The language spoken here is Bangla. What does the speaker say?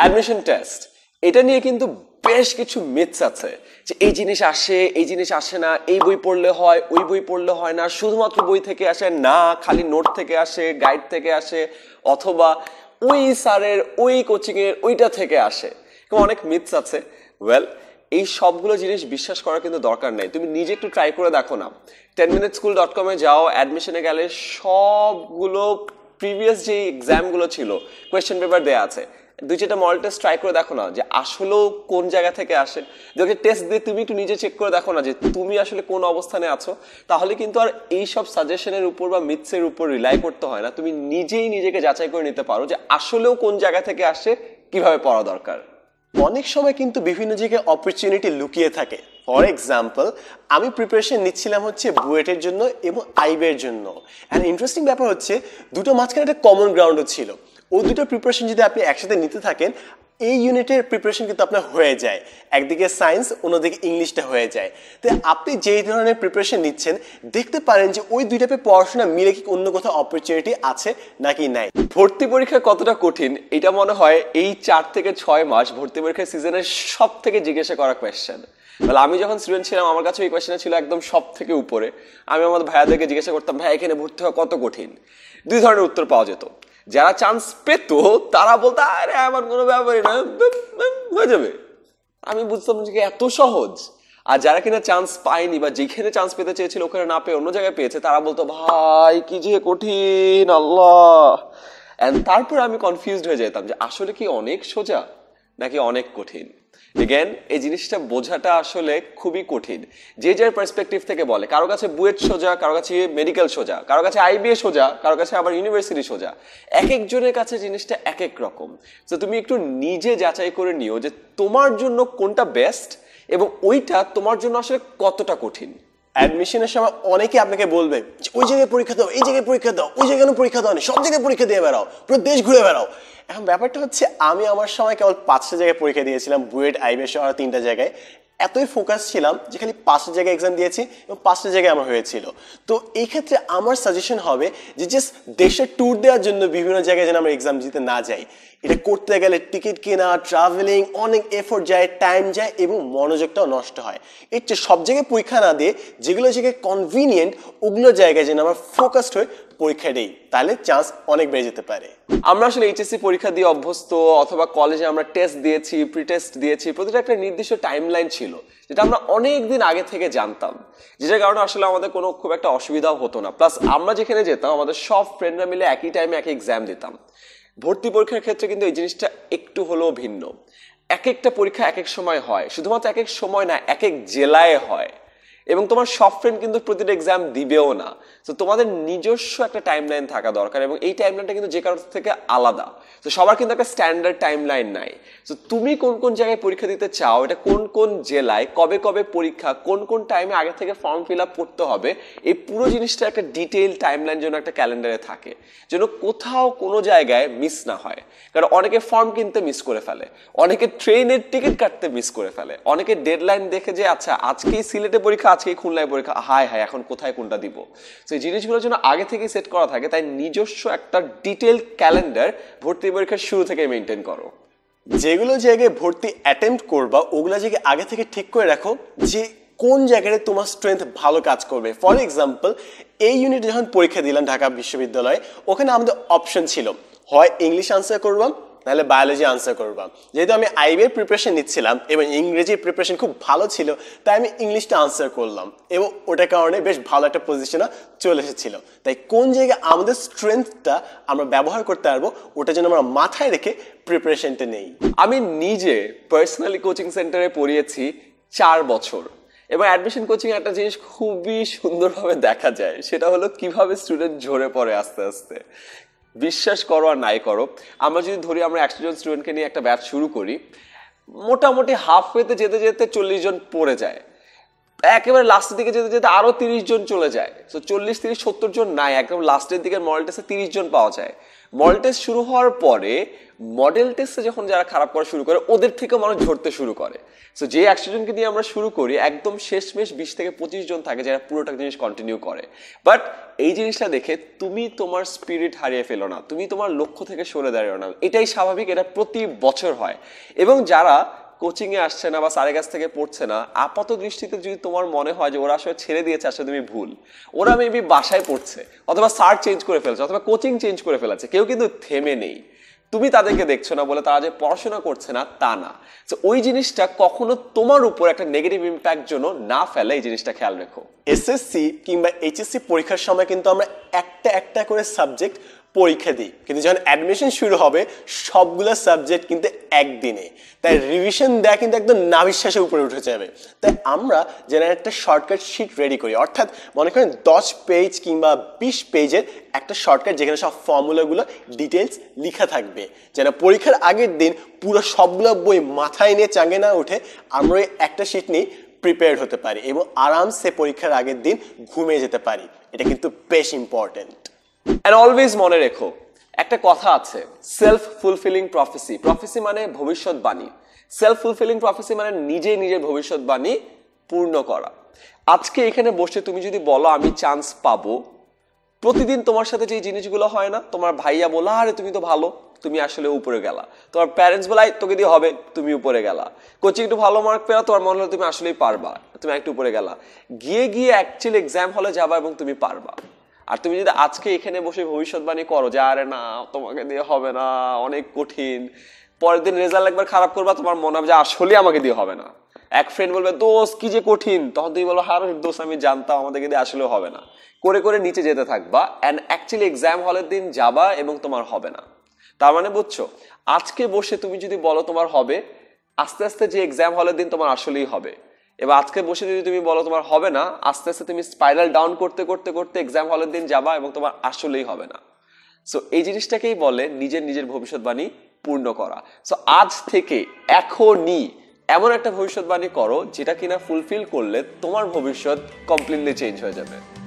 অ্যাডমিশন টেস্ট এটা নিয়ে কিন্তু বেশ কিছু মিথস আছে যে এই জিনিস আসে এই জিনিস আসে না এই বই পড়লে হয় ওই বই পড়লে হয় না শুধুমাত্র বই থেকে আসে না খালি নোট থেকে আসে গাইড থেকে আসে অথবা ওই স্যারের ওই কোচিংয়ের ওইটা থেকে আসে অনেক মিথস আছে ওয়েল এই সবগুলো জিনিস বিশ্বাস করার কিন্তু দরকার নেই তুমি নিজে একটু ট্রাই করে দেখো না টেন মিনিট স্কুল ডট কমে যাও অ্যাডমিশনে গেলে সবগুলো প্রিভিয়াস যে এক্সামগুলো ছিল কোয়েশ্চেন পেপার দেওয়া আছে দুই চারটা মল টেস্ট ট্রাই করে দেখো না যে আসলেও কোন জায়গা থেকে আসে যদি টেস্ট দিয়ে তুমি একটু নিজে চেক করে দেখো না যে তুমি আসলে কোন অবস্থানে আছো তাহলে কিন্তু আর এই সব সাজেশনের উপর বা মিথসের উপর রিলাই করতে হয় না তুমি নিজেই নিজেকে যাচাই করে নিতে পারো যে আসলেও কোন জায়গা থেকে আসে কিভাবে পড়া দরকার অনেক সময় কিন্তু বিভিন্ন জায়গায় অপরচুনিটি লুকিয়ে থাকে ফর এক্সাম্পল আমি প্রিপারেশন নিচ্ছিলাম হচ্ছে বুয়েটের জন্য এবং আইবের জন্য অ্যান্ড ইন্টারেস্টিং ব্যাপার হচ্ছে দুটো মাঝখানে একটা কমন গ্রাউন্ডও ছিল ওই দুটো প্রিপারেশন যদি আপনি একসাথে নিতে থাকেন এই ইউনিটের প্রিপারেশন কিন্তু আপনার হয়ে যায় একদিকে সায়েন্স অন্যদিকে ইংলিশটা হয়ে যায় তো আপনি যেই ধরনের প্রিপারেশন নিচ্ছেন দেখতে পারেন যে ওই দুইটাতে পড়াশোনা মিলে কি অন্য কোথাও অপরচুনিটি আছে নাকি নাই ভর্তি পরীক্ষা কতটা কঠিন এটা মনে হয় এই চার থেকে ছয় মাস ভর্তি পরীক্ষার সিজনের সব থেকে জিজ্ঞাসা করা কোয়েশ্চেন তাহলে আমি যখন স্টুডেন্ট ছিলাম আমার কাছে এই কোয়েশ্চেন ছিল একদম সব থেকে উপরে আমি আমার ভাইয়াদেরকে জিজ্ঞাসা করতাম ভাই এখানে ভর্তি হওয়া কত কঠিন দুই ধরনের উত্তর পাওয়া যেত যারা চান্স পেত তারা বলতো আরে আমার কোনো ব্যাপারই না হয়ে যাবে আমি বুঝতাম যে এত সহজ আর যারা কিনা চান্স পায়নি বা যেখানে চান্স পেতে চেয়েছিল ওখানে না পেয়ে অন্য জায়গায় পেয়েছে তারা বলতো ভাই কি যে কঠিন আল্লাহ অ্যান্ড তারপরে আমি কনফিউজড হয়ে যেতাম যে আসলে কি অনেক সোজা নাকি অনেক কঠিন এগেন এই জিনিসটা বোঝাটা আসলে খুবই কঠিন যে যার পার্সপেক্টিভ থেকে বলে কারো কাছে বুয়েট সোজা কারো কাছে মেডিকেল সোজা কারো কাছে আইবিএ সোজা কারো কাছে আবার ইউনিভার্সিটি সোজা এক একজনের কাছে জিনিসটা এক এক রকম তো তুমি একটু নিজে যাচাই করে নিও যে তোমার জন্য কোনটা বেস্ট এবং ওইটা তোমার জন্য আসলে কতটা কঠিন অ্যাডমিশনের সময় অনেকে আপনাকে বলবে যে ওই জায়গায় পরীক্ষা দাও এই জায়গায় পরীক্ষা দাও ওই জায়গায় পরীক্ষা দাও সব জায়গায় পরীক্ষা দিয়ে বেড়াও পুরো দেশ ঘুরে বেড়াও এখন ব্যাপারটা হচ্ছে আমি আমার সময় কেবল পাঁচটা জায়গায় পরীক্ষা দিয়েছিলাম বুয়েট আইবে সহ তিনটা জায়গায় এতই ফোকাস ছিলাম যে খালি পাঁচটা জায়গায় এক্সাম দিয়েছি এবং পাঁচটা জায়গায় আমার হয়েছিল তো এই ক্ষেত্রে আমার সাজেশন হবে যে জাস্ট দেশে ট্যুর দেওয়ার জন্য বিভিন্ন জায়গায় যেন আমরা এক্সাম দিতে না যাই এটা করতে গেলে টিকিট কেনা ট্রাভেলিং অনেক এফোর্ট যায় টাইম যায় এবং মনোযোগটাও নষ্ট হয় এর চেয়ে সব জায়গায় পরীক্ষা না দিয়ে যেগুলো জায়গায় কনভিনিয়েন্ট ওগুলো জায়গায় যেন আমার ফোকাসড হয়ে পরীক্ষা দেই তাহলে চান্স অনেক বেড়ে যেতে পারে আমরা আসলে এইচএসসি পরীক্ষা দিয়ে অভ্যস্ত অথবা কলেজে আমরা টেস্ট দিয়েছি প্রি টেস্ট দিয়েছি প্রতিটা একটা নির্দিষ্ট টাইম লাইন ছিল যেটা আমরা অনেক দিন আগে থেকে জানতাম যেটার কারণে আসলে আমাদের কোনো খুব একটা অসুবিধাও হতো না প্লাস আমরা যেখানে যেতাম আমাদের সব ফ্রেন্ডরা মিলে একই টাইমে একই এক্সাম দিতাম ভর্তি পরীক্ষার ক্ষেত্রে কিন্তু এই জিনিসটা একটু হলেও ভিন্ন এক একটা পরীক্ষা এক এক সময় হয় শুধুমাত্র এক এক সময় না এক এক জেলায় হয় এবং তোমার সব ফ্রেন্ড কিন্তু প্রতিটা এক্সাম দিবেও না তো তোমাদের নিজস্ব একটা টাইম লাইন থাকা দরকার এবং এই টাইম লাইনটা কিন্তু যে কারোর থেকে আলাদা তো সবার কিন্তু একটা স্ট্যান্ডার্ড টাইম লাইন নাই তো তুমি কোন কোন জায়গায় পরীক্ষা দিতে চাও এটা কোন কোন জেলায় কবে কবে পরীক্ষা কোন কোন টাইমে আগে থেকে ফর্ম ফিল আপ করতে হবে এই পুরো জিনিসটা একটা ডিটেইল টাইম লাইন যেন একটা ক্যালেন্ডারে থাকে যেন কোথাও কোনো জায়গায় মিস না হয় কারণ অনেকে ফর্ম কিনতে মিস করে ফেলে অনেকে ট্রেনের টিকিট কাটতে মিস করে ফেলে অনেকে ডেডলাইন দেখে যে আচ্ছা আজকেই সিলেটে পরীক্ষা আজকে খুলনায় পরীক্ষা হায় হায় এখন কোথায় কোনটা দিব তো এই জিনিসগুলোর জন্য আগে থেকে সেট করা থাকে তাই নিজস্ব একটা ডিটেল ক্যালেন্ডার ভর্তি পরীক্ষার শুরু থেকে মেনটেন করো যেগুলো জায়গায় ভর্তি অ্যাটেম্প্ট করবা ওগুলো জায়গায় আগে থেকে ঠিক করে রাখো যে কোন জায়গায় তোমার স্ট্রেংথ ভালো কাজ করবে ফর এক্সাম্পল এই ইউনিটে যখন পরীক্ষা দিলাম ঢাকা বিশ্ববিদ্যালয়ে ওখানে আমাদের অপশন ছিল হয় ইংলিশ আনসার করবাম তাহলে বায়োলজি আনসার করবা যেহেতু আমি আইবিএর প্রিপারেশন নিচ্ছিলাম এবং ইংরেজির প্রিপারেশন খুব ভালো ছিল তাই আমি ইংলিশটা আনসার করলাম এবং ওটার কারণে বেশ ভালো একটা পজিশনে চলে এসেছিল তাই কোন জায়গায় আমাদের স্ট্রেংথটা আমরা ব্যবহার করতে পারবো ওটা যেন আমরা মাথায় রেখে প্রিপারেশনটা নেই আমি নিজে পার্সোনালি কোচিং সেন্টারে পড়িয়েছি চার বছর এবং অ্যাডমিশন কোচিং একটা জিনিস খুবই সুন্দরভাবে দেখা যায় সেটা হলো কিভাবে স্টুডেন্ট ঝরে পড়ে আস্তে আস্তে বিশ্বাস করো আর নাই করো আমরা যদি ধরি আমরা একশো জন স্টুডেন্টকে নিয়ে একটা ব্যাচ শুরু করি মোটামুটি হাফ ওয়েতে যেতে যেতে চল্লিশ জন পড়ে যায় একেবারে লাস্টের দিকে যেতে যেতে আরও তিরিশ জন চলে যায় তো চল্লিশ তিরিশ সত্তর জন নাই একদম লাস্টের দিকে মডেল টেস্টে তিরিশ জন পাওয়া যায় মডেল টেস্ট শুরু হওয়ার পরে মডেল টেস্টে যখন যারা খারাপ করা শুরু করে ওদের থেকে মানুষ ঝরতে শুরু করে সো যে একশো জনকে দিয়ে আমরা শুরু করি একদম শেষমেশ বিশ থেকে পঁচিশ জন থাকে যারা পুরোটা জিনিস কন্টিনিউ করে বাট এই জিনিসটা দেখে তুমি তোমার স্পিরিট হারিয়ে ফেলো না তুমি তোমার লক্ষ্য থেকে সরে দাঁড়িয়েও না এটাই স্বাভাবিক এটা প্রতি বছর হয় এবং যারা কোচিংয়ে আসছে না বা স্যারের কাছ থেকে পড়ছে না আপাত দৃষ্টিতে যদি তোমার মনে হয় যে ওরা আসলে ছেড়ে দিয়েছে আসলে তুমি ভুল ওরা মেবি বাসায় পড়ছে অথবা সার চেঞ্জ করে ফেলছে অথবা কোচিং চেঞ্জ করে ফেলেছে কেউ কিন্তু থেমে নেই তুমি তাদেরকে দেখছো না বলে তারা যে পড়াশোনা করছে না তা না তো ওই জিনিসটা কখনো তোমার উপর একটা নেগেটিভ ইম্প্যাক্ট জন্য না ফেলে এই জিনিসটা খেয়াল রেখো এসএসসি কিংবা এইচএসসি পরীক্ষার সময় কিন্তু আমরা একটা একটা করে সাবজেক্ট পরীক্ষা দিই কিন্তু যখন অ্যাডমিশন শুরু হবে সবগুলো সাবজেক্ট কিন্তু একদিনে তাই রিভিশন দেয়া কিন্তু একদম নাবিশ্বাসের উপরে উঠে যাবে তাই আমরা যেন একটা শর্টকাট শিট রেডি করি অর্থাৎ মনে করেন দশ পেজ কিংবা বিশ পেজের একটা শর্টকাট যেখানে সব ফর্মুলাগুলো ডিটেলস লেখা থাকবে যেন পরীক্ষার আগের দিন পুরো সবগুলো বই মাথায় নিয়ে চাঙ্গে না উঠে আমরা একটা শিট নিয়ে প্রিপেয়ার্ড হতে পারি এবং আরামসে পরীক্ষার আগের দিন ঘুমিয়ে যেতে পারি এটা কিন্তু বেশ ইম্পর্টেন্ট অ্যান্ড অলওয়েজ মনে রেখো একটা কথা আছে সেলফ ফুলফিলিং প্রফেসি প্রফেসি মানে ভবিষ্যৎবাণী সেলফ ফুলফিলিং প্রফেসি মানে নিজে নিজের ভবিষ্যৎবাণী পূর্ণ করা আজকে এখানে বসে তুমি যদি বলো আমি চান্স পাবো প্রতিদিন তোমার সাথে যে জিনিসগুলো হয় না তোমার ভাইয়া বলো আরে তুমি তো ভালো তুমি আসলে উপরে গেলা তোমার প্যারেন্টস বলাই তোকে দিয়ে হবে তুমি উপরে গেলা কোচিং একটু ভালো মার্ক পেলা তোমার মনে হলো তুমি আসলেই পারবা তুমি একটু উপরে গেলা গিয়ে গিয়ে অ্যাকচুয়ালি এক্সাম হলে যাবা এবং তুমি পারবা আর তুমি যদি আজকে এখানে বসে ভবিষ্যৎবাণী করো যে আরে না তোমাকে দিয়ে হবে না অনেক কঠিন পরের দিন রেজাল্ট একবার খারাপ করবা তোমার মনে হবে যে আসলে আমাকে দিয়ে হবে না এক ফ্রেন্ড বলবে দোষ কি যে কঠিন তখন তুমি বলবো হার দোষ আমি জানতাম আমাদেরকে দিয়ে আসলেও হবে না করে করে নিচে যেতে থাকবা অ্যান্ড অ্যাকচুয়ালি এক্সাম হলের দিন যাবা এবং তোমার হবে না তার মানে বুঝছো আজকে বসে তুমি যদি বলো তোমার হবে আস্তে আস্তে যে এক্সাম হলের দিন তোমার আসলেই হবে এবার আজকে বসে যদি তুমি বলো তোমার হবে না আস্তে আস্তে তুমি স্পাইরাল ডাউন করতে করতে করতে এক্সাম হলের দিন যাবা এবং তোমার আসলেই হবে না সো এই জিনিসটাকেই বলে নিজের নিজের ভবিষ্যৎবাণী পূর্ণ করা সো আজ থেকে এখনই এমন একটা ভবিষ্যৎবাণী করো যেটা কিনা ফুলফিল করলে তোমার ভবিষ্যৎ কমপ্লিটলি চেঞ্জ হয়ে যাবে